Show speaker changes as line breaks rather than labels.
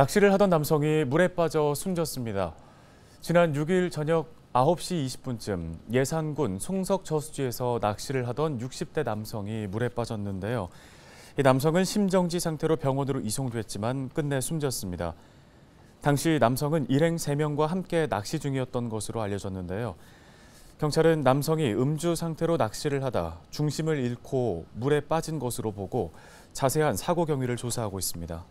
낚시를 하던 남성이 물에 빠져 숨졌습니다. 지난 6일 저녁 9시 20분쯤 예산군 송석 저수지에서 낚시를 하던 60대 남성이 물에 빠졌는데요. 이 남성은 심정지 상태로 병원으로 이송됐지만 끝내 숨졌습니다. 당시 남성은 일행 3명과 함께 낚시 중이었던 것으로 알려졌는데요. 경찰은 남성이 음주 상태로 낚시를 하다 중심을 잃고 물에 빠진 것으로 보고 자세한 사고 경위를 조사하고 있습니다.